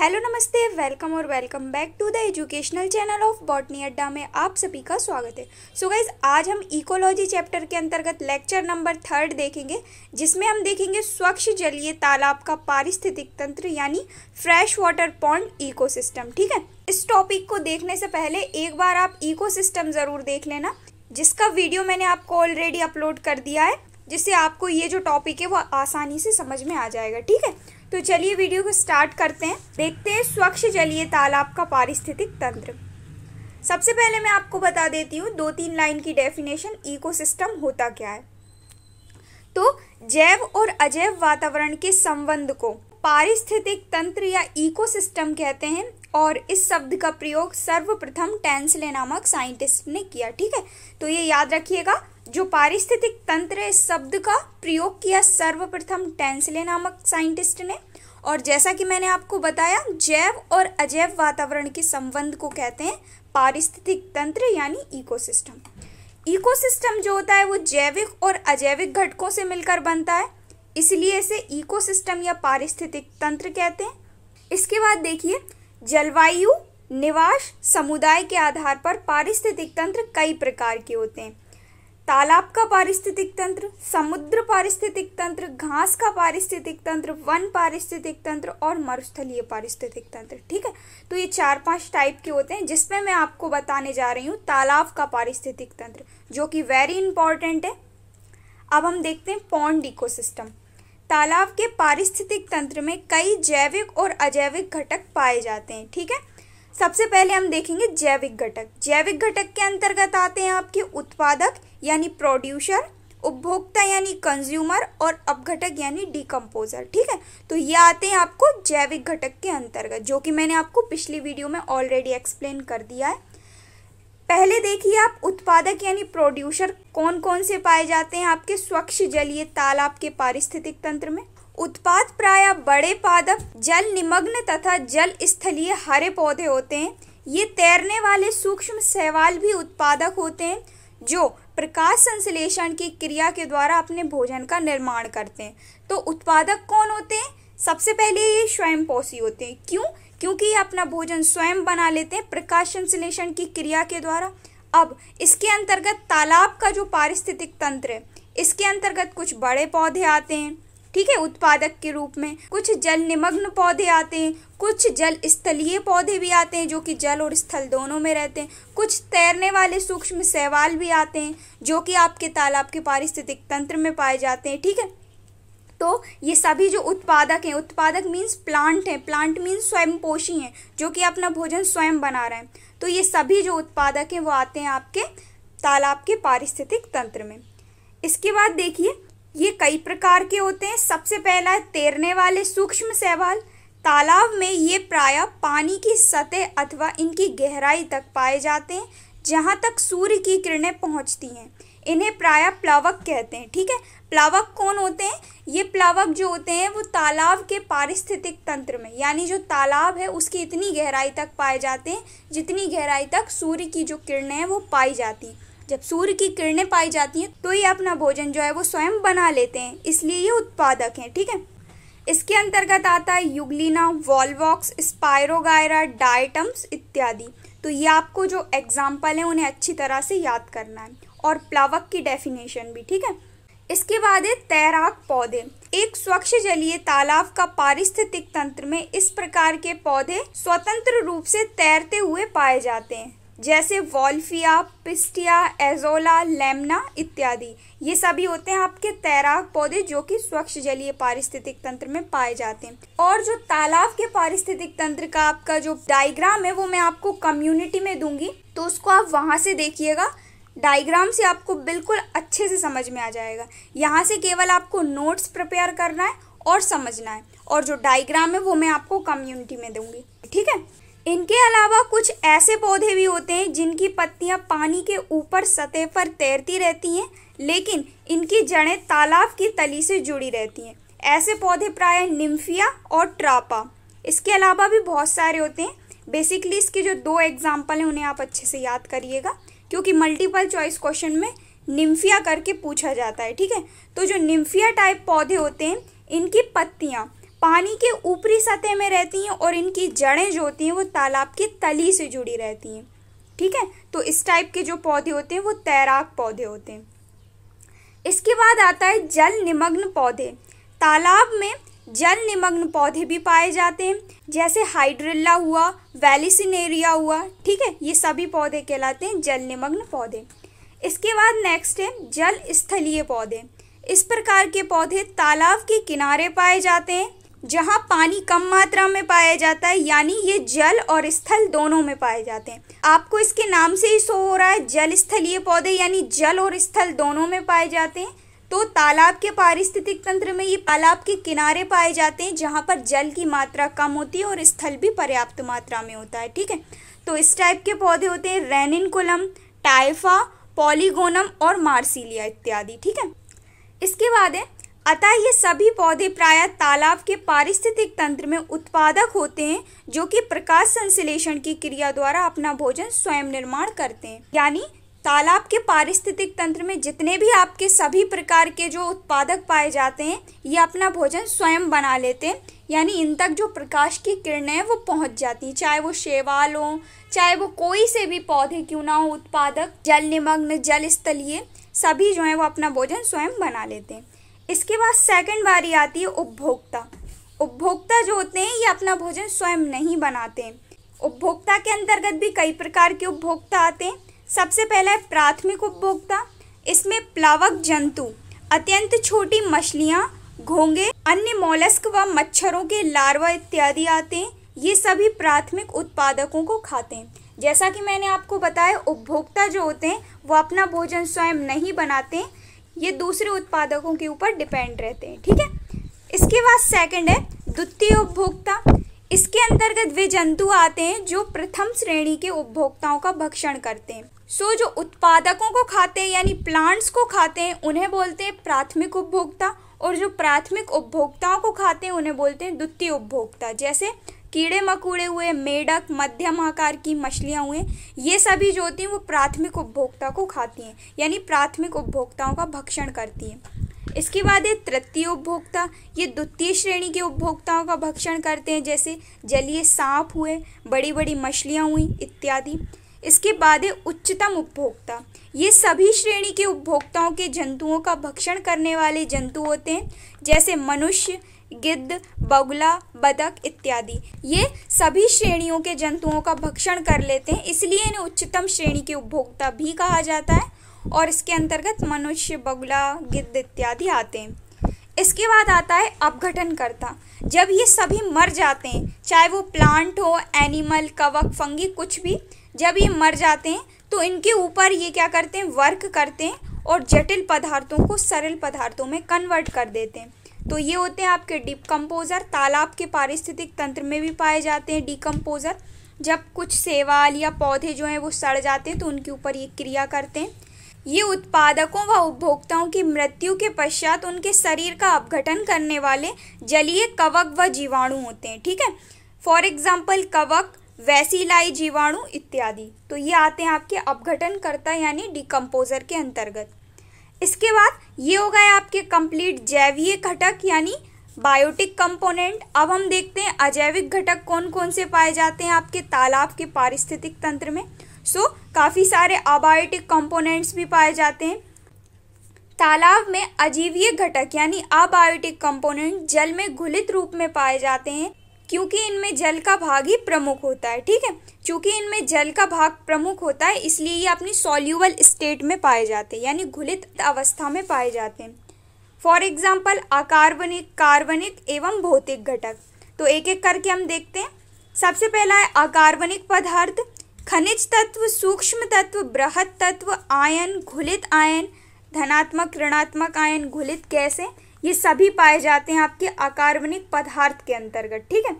Hello नमस्ते welcome और welcome back to the educational channel of botany Adda में आप सभी का स्वागत है सो so गाइज आज हम इकोलॉजी चैप्टर के अंतर्गत लेक्चर नंबर थर्ड देखेंगे जिसमें हम देखेंगे स्वच्छ जलीय तालाब का पारिस्थितिक तंत्र यानी फ्रेश वाटर पॉन्ड इकोसिस्टम ठीक है इस टॉपिक को देखने से पहले एक बार आप इको ज़रूर देख लेना जिसका वीडियो मैंने आपको ऑलरेडी अपलोड कर दिया है जिससे आपको ये जो टॉपिक है वो आसानी से समझ में आ जाएगा ठीक है तो चलिए वीडियो को स्टार्ट करते हैं देखते हैं स्वच्छ जलीय तालाब का पारिस्थितिक तंत्र सबसे पहले मैं आपको बता देती हूँ दो तीन लाइन की डेफिनेशन इकोसिस्टम होता क्या है तो जैव और अजैव वातावरण के संबंध को पारिस्थितिक तंत्र या इकोसिस्टम कहते हैं और इस शब्द का प्रयोग सर्वप्रथम टेंसले नामक साइंटिस्ट ने किया ठीक है तो ये याद रखिएगा जो पारिस्थितिक तंत्र इस शब्द का प्रयोग किया सर्वप्रथम टेंसले नामक साइंटिस्ट ने और जैसा कि मैंने आपको बताया जैव और अजैव वातावरण के संबंध को कहते हैं पारिस्थितिक तंत्र यानी इकोसिस्टम इकोसिस्टम जो होता है वो जैविक और अजैविक घटकों से मिलकर बनता है इसलिए इसे इकोसिस्टम या पारिस्थितिक तंत्र कहते हैं इसके बाद देखिए जलवायु निवास समुदाय के आधार पर पारिस्थितिक तंत्र कई प्रकार के होते हैं तालाब का पारिस्थितिक तंत्र समुद्र पारिस्थितिक तंत्र घास का पारिस्थितिक तंत्र वन पारिस्थितिक तंत्र और मरुस्थलीय पारिस्थितिक तंत्र ठीक है तो ये चार पांच टाइप के होते हैं जिसमें मैं आपको बताने जा रही हूँ तालाब का पारिस्थितिक तंत्र जो कि वेरी इंपॉर्टेंट है अब हम देखते हैं पौंड इकोसिस्टम तालाब के पारिस्थितिक तंत्र में कई जैविक और अजैविक घटक पाए जाते हैं ठीक है सबसे पहले हम देखेंगे जैविक घटक जैविक घटक के अंतर्गत आते हैं आपके उत्पादक यानी प्रोड्यूसर उपभोक्ता यानी कंज्यूमर और अपघटक यानी डिकम्पोजर ठीक है तो ये आते हैं आपको जैविक घटक के अंतर्गत जो कि मैंने आपको पिछली वीडियो में ऑलरेडी एक्सप्लेन कर दिया है पहले देखिए आप उत्पादक यानी प्रोड्यूसर कौन कौन से पाए जाते हैं आपके स्वच्छ जलीय तालाब के पारिस्थितिक तंत्र में उत्पाद प्राय बड़े पादप जल निमग्न तथा जल स्थलीय हरे पौधे होते हैं ये तैरने वाले सूक्ष्म शैवाल भी उत्पादक होते हैं जो प्रकाश संश्लेषण की क्रिया के द्वारा अपने भोजन का निर्माण करते हैं तो उत्पादक कौन होते हैं सबसे पहले ये स्वयं पोषी होते हैं क्यों क्योंकि ये अपना भोजन स्वयं बना लेते हैं प्रकाश संश्लेषण की क्रिया के द्वारा अब इसके अंतर्गत तालाब का जो पारिस्थितिक तंत्र है इसके अंतर्गत कुछ बड़े पौधे आते हैं ठीक है उत्पादक के रूप में कुछ जल निमग्न पौधे आते हैं कुछ जल स्थलीय पौधे भी आते हैं जो कि जल और स्थल दोनों में रहते हैं कुछ तैरने वाले सूक्ष्म सहवाल भी आते हैं जो कि आपके तालाब के पारिस्थितिक तंत्र में पाए जाते हैं ठीक है तो ये सभी जो उत्पादक हैं उत्पादक मीन्स प्लांट हैं प्लांट मीन्स स्वयं पोषी हैं जो कि अपना भोजन स्वयं बना रहे हैं तो ये सभी जो उत्पादक हैं वो आते हैं आपके तालाब के पारिस्थितिक तंत्र में इसके बाद देखिए ये कई प्रकार के होते हैं सबसे पहला है तैरने वाले सूक्ष्म शैवाल तालाब में ये प्रायः पानी की सतह अथवा इनकी गहराई तक पाए जाते हैं जहाँ तक सूर्य की किरणें पहुँचती हैं इन्हें प्रायः प्लावक कहते हैं ठीक है प्लावक कौन होते हैं ये प्लावक जो होते हैं वो तालाब के पारिस्थितिक तंत्र में यानी जो तालाब है उसकी इतनी गहराई तक पाए जाते हैं जितनी गहराई तक सूर्य की जो किरणें हैं वो पाई जाती हैं जब सूर्य की किरणें पाई जाती हैं तो ये अपना भोजन जो है वो स्वयं बना लेते हैं इसलिए ये उत्पादक हैं ठीक है थीके? इसके अंतर्गत आता है युगलिना वॉलवॉक्स स्पायरोगायरा डाइटम्स इत्यादि तो ये आपको जो एग्जाम्पल है उन्हें अच्छी तरह से याद करना है और प्लावक की डेफिनेशन भी ठीक है इसके बाद है तैराक पौधे एक स्वच्छ जलीय तालाब का पारिस्थितिक तंत्र में इस प्रकार के पौधे स्वतंत्र रूप से तैरते हुए पाए जाते हैं जैसे वॉल्फिया पिस्टिया एजोला लेमना इत्यादि ये सभी होते हैं आपके तैराक पौधे जो कि स्वच्छ जलीय पारिस्थितिक तंत्र में पाए जाते हैं और जो तालाब के पारिस्थितिक तंत्र का आपका जो डायग्राम है वो मैं आपको कम्युनिटी में दूंगी तो उसको आप वहां से देखिएगा डायग्राम से आपको बिल्कुल अच्छे से समझ में आ जाएगा यहाँ से केवल आपको नोट्स प्रिपेयर करना है और समझना है और जो डायग्राम है वो मैं आपको कम्युनिटी में दूंगी ठीक है इनके अलावा कुछ ऐसे पौधे भी होते हैं जिनकी पत्तियां पानी के ऊपर सतह पर तैरती रहती हैं लेकिन इनकी जड़ें तालाब की तली से जुड़ी रहती हैं ऐसे पौधे प्राय निम्फिया और ट्रापा इसके अलावा भी बहुत सारे होते हैं बेसिकली इसके जो दो एग्जाम्पल हैं उन्हें आप अच्छे से याद करिएगा क्योंकि मल्टीपल चॉइस क्वेश्चन में निम्फिया करके पूछा जाता है ठीक है तो जो निम्फिया टाइप पौधे होते हैं इनकी पत्तियाँ पानी के ऊपरी सतह में रहती हैं और इनकी जड़ें जो होती हैं वो तालाब की तली से जुड़ी रहती हैं ठीक है तो इस टाइप के जो पौधे होते हैं वो तैराक पौधे होते हैं इसके बाद आता है जल निमग्न पौधे तालाब में जल निमग्न पौधे भी पाए जाते हैं जैसे हाइड्रिल्ला हुआ वैलिसिनेरिया हुआ ठीक है ये सभी पौधे कहलाते हैं जल निमग्न पौधे इसके बाद नेक्स्ट है जल स्थलीय पौधे इस प्रकार के पौधे तालाब के किनारे पाए जाते हैं जहाँ पानी कम मात्रा में पाया जाता है यानी ये जल और स्थल दोनों में पाए जाते हैं आपको इसके नाम से ही शो हो रहा है जल स्थलीय पौधे यानी जल और स्थल दोनों में पाए जाते हैं तो तालाब के पारिस्थितिक तंत्र में ये तालाब के किनारे पाए जाते हैं जहाँ पर जल की मात्रा कम होती है और स्थल भी पर्याप्त मात्रा में होता है ठीक है तो इस टाइप के पौधे होते हैं रेनिनकुलम टाइफा पॉलीगोनम और मार्सिलिया इत्यादि ठीक है इसके बाद है अतः ये सभी पौधे प्रायः तालाब के पारिस्थितिक तंत्र में उत्पादक होते हैं जो कि प्रकाश संश्लेषण की क्रिया द्वारा अपना भोजन स्वयं निर्माण करते हैं यानी तालाब के पारिस्थितिक तंत्र में जितने भी आपके सभी प्रकार के जो उत्पादक पाए जाते हैं ये अपना भोजन स्वयं बना लेते हैं यानी इन तक जो प्रकाश की किरणें हैं वो पहुंच जाती हैं चाहे वो शेवाल हो चाहे वो कोई से भी पौधे क्यों ना हो उत्पादक जल निमग्न जल स्थलीय सभी जो है वो अपना भोजन स्वयं बना लेते हैं इसके बाद सेकंड बारी आती है उपभोक्ता उपभोक्ता जो होते हैं ये अपना भोजन स्वयं नहीं बनाते उपभोक्ता के अंतर्गत भी कई प्रकार के उपभोक्ता आते हैं सबसे पहला है प्राथमिक उपभोक्ता इसमें प्लावक जंतु अत्यंत छोटी मछलियाँ घोंगे अन्य मोलस्क व मच्छरों के लार्वा इत्यादि आते हैं ये सभी प्राथमिक उत्पादकों को खाते हैं जैसा कि मैंने आपको बताया उपभोक्ता जो होते हैं वो अपना भोजन स्वयं नहीं बनाते हैं ये दूसरे उत्पादकों के ऊपर डिपेंड रहते हैं ठीक है इसके बाद सेकंड है द्वितीय उपभोक्ता इसके अंतर्गत वे जंतु आते हैं जो प्रथम श्रेणी के उपभोक्ताओं का भक्षण करते हैं सो जो उत्पादकों को खाते हैं यानी प्लांट्स को खाते हैं उन्हें बोलते हैं प्राथमिक उपभोक्ता और जो प्राथमिक उपभोक्ताओं को खाते हैं उन्हें बोलते हैं द्वितीय उपभोक्ता जैसे कीड़े मकूड़े हुए मेढक मध्यम आकार की मछलियाँ हुए ये सभी जो होती हैं वो प्राथमिक उपभोक्ता को खाती हैं यानी प्राथमिक उपभोक्ताओं का भक्षण करती हैं इसके बाद है तृतीय उपभोक्ता ये द्वितीय श्रेणी के उपभोक्ताओं का भक्षण करते हैं जैसे जलीय सांप हुए बड़ी बड़ी मछलियाँ हुई इत्यादि इसके बाद है उच्चतम उपभोक्ता ये सभी श्रेणी के उपभोक्ताओं के जंतुओं का भक्षण करने वाले जंतु होते हैं जैसे मनुष्य गिद्ध बगुला बदक इत्यादि ये सभी श्रेणियों के जंतुओं का भक्षण कर लेते हैं इसलिए इन्हें उच्चतम श्रेणी के उपभोक्ता भी कहा जाता है और इसके अंतर्गत मनुष्य बगुला गिद्ध इत्यादि आते हैं इसके बाद आता है अपघटनकर्ता जब ये सभी मर जाते हैं चाहे वो प्लांट हो एनिमल कवक फंगी कुछ भी जब ये मर जाते हैं तो इनके ऊपर ये क्या करते हैं वर्क करते हैं और जटिल पदार्थों को सरल पदार्थों में कन्वर्ट कर देते हैं तो ये होते हैं आपके डिकम्पोज़र तालाब के पारिस्थितिक तंत्र में भी पाए जाते हैं डिकम्पोज़र जब कुछ सेवाल या पौधे जो हैं वो सड़ जाते हैं तो उनके ऊपर ये क्रिया करते हैं ये उत्पादकों व उपभोक्ताओं की मृत्यु के पश्चात उनके शरीर का अपघटन करने वाले जलीय कवक व जीवाणु होते हैं ठीक है फॉर एग्जाम्पल कवक वैसीलाई जीवाणु इत्यादि तो ये आते हैं आपके अपघटनकर्ता यानी डिकम्पोजर के अंतर्गत इसके बाद ये हो गए आपके कंप्लीट जैवीय घटक यानी बायोटिक कंपोनेंट अब हम देखते हैं अजैविक घटक कौन कौन से पाए जाते हैं आपके तालाब के पारिस्थितिक तंत्र में सो so, काफ़ी सारे अबायोटिक कंपोनेंट्स भी पाए जाते हैं तालाब में अजीवीय घटक यानी अबायोटिक कंपोनेंट जल में घुलित रूप में पाए जाते हैं क्योंकि इनमें जल का भाग ही प्रमुख होता है ठीक है चूँकि इनमें जल का भाग प्रमुख होता है इसलिए ये अपनी सॉल्यूबल स्टेट में पाए जाते हैं यानी घुलित अवस्था में पाए जाते हैं फॉर एग्जाम्पल अकार्बनिक कार्बनिक एवं भौतिक घटक तो एक एक करके हम देखते हैं सबसे पहला है अकार्बनिक पदार्थ खनिज तत्व सूक्ष्म तत्व बृहद तत्व आयन घुलित आयन धनात्मक ऋणात्मक आयन घुलित कैसे ये सभी पाए जाते हैं आपके अकार्बनिक पदार्थ के अंतर्गत ठीक है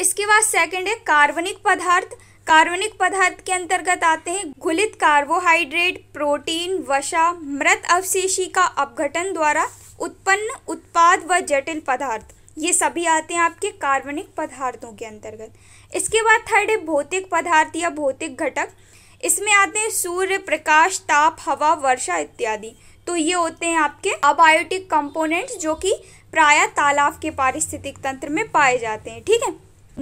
इसके बाद सेकंड है कार्बनिक पदार्थ कार्बनिक पदार्थ के अंतर्गत आते हैं घुलित कार्बोहाइड्रेट प्रोटीन वसा मृत अवशेषी का अपघटन द्वारा उत्पन्न उत्पाद व जटिल पदार्थ ये सभी आते हैं आपके कार्बनिक पदार्थों के अंतर्गत इसके बाद थर्ड है भौतिक पदार्थ या भौतिक घटक इसमें आते हैं सूर्य प्रकाश ताप हवा वर्षा इत्यादि तो ये होते हैं आपके अबायोटिक कंपोनेंट जो कि प्राय तालाब के पारिस्थितिक तंत्र में पाए जाते हैं ठीक है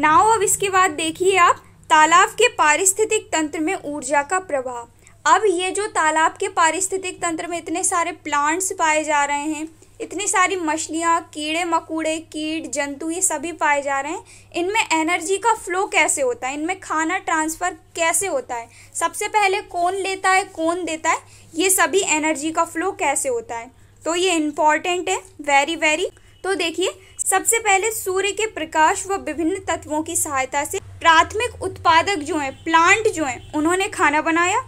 नाव अब इसके बाद देखिए आप तालाब के पारिस्थितिक तंत्र में ऊर्जा का प्रभाव अब ये जो तालाब के पारिस्थितिक तंत्र में इतने सारे प्लांट्स पाए जा रहे हैं इतनी सारी मछलियाँ कीड़े मकोड़े कीट जंतु ये सभी पाए जा रहे हैं इनमें एनर्जी का फ्लो कैसे होता है इनमें खाना ट्रांसफ़र कैसे होता है सबसे पहले कौन लेता है कौन देता है ये सभी एनर्जी का फ्लो कैसे होता है तो ये इम्पॉर्टेंट है वेरी वेरी तो देखिए सबसे पहले सूर्य के प्रकाश व विभिन्न तत्वों की सहायता से प्राथमिक उत्पादक जो हैं प्लांट जो हैं उन्होंने खाना बनाया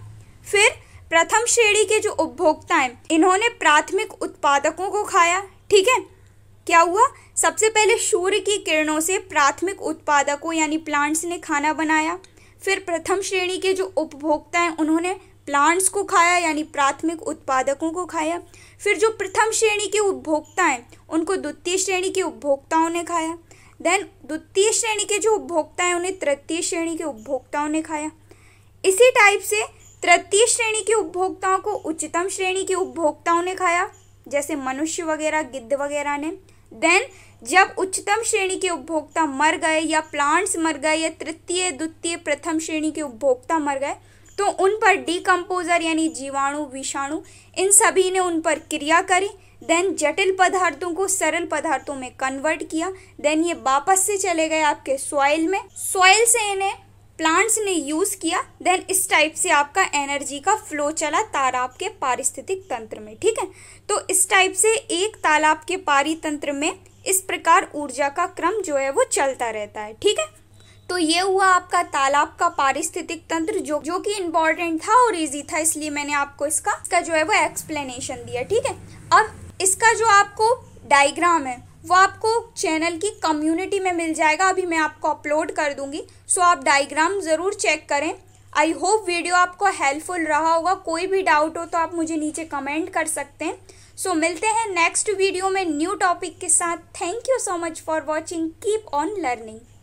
फिर प्रथम श्रेणी के जो उपभोक्ता हैं इन्होंने प्राथमिक उत्पादकों को खाया ठीक है क्या हुआ सबसे पहले सूर्य की किरणों से प्राथमिक उत्पादकों यानी प्लांट्स ने खाना बनाया फिर प्रथम श्रेणी के जो उपभोक्ता हैं उन्होंने प्लांट्स को खाया यानी प्राथमिक उत्पादकों को खाया फिर जो प्रथम श्रेणी के उपभोक्ता हैं उनको द्वितीय श्रेणी के उपभोक्ताओं ने खाया देन द्वितीय श्रेणी के जो उपभोक्ता हैं उन्हें तृतीय श्रेणी के उपभोक्ताओं ने खाया इसी टाइप से तृतीय श्रेणी के उपभोक्ताओं को उच्चतम श्रेणी के उपभोक्ताओं ने खाया जैसे मनुष्य वगैरह गिद्ध वगैरह ने देन जब उच्चतम श्रेणी के उपभोक्ता मर गए या प्लांट्स मर गए या तृतीय द्वितीय प्रथम श्रेणी के उपभोक्ता मर गए तो उन पर डिकम्पोजर यानी जीवाणु विषाणु इन सभी ने उन पर क्रिया करी देन जटिल पदार्थों को सरल पदार्थों में कन्वर्ट किया देन ये वापस से चले गए आपके सॉइल में सॉइल से इन्हें प्लांट्स ने यूज किया देन इस टाइप से आपका एनर्जी का फ्लो चला तालाब के पारिस्थितिक तंत्र में ठीक है तो इस टाइप से एक तालाब के पारी तंत्र में इस प्रकार ऊर्जा का क्रम जो है वो चलता रहता है ठीक है तो ये हुआ आपका तालाब का पारिस्थितिक तंत्र जो जो कि इम्पोर्टेंट था और इजी था इसलिए मैंने आपको इसका इसका जो है वो एक्सप्लेनेशन दिया ठीक है अब इसका जो आपको डायग्राम है वो आपको चैनल की कम्युनिटी में मिल जाएगा अभी मैं आपको अपलोड कर दूंगी सो आप डायग्राम ज़रूर चेक करें आई होप वीडियो आपको हेल्पफुल रहा होगा कोई भी डाउट हो तो आप मुझे नीचे कमेंट कर सकते हैं सो so, मिलते हैं नेक्स्ट वीडियो में न्यू टॉपिक के साथ thank you so much for watching keep on learning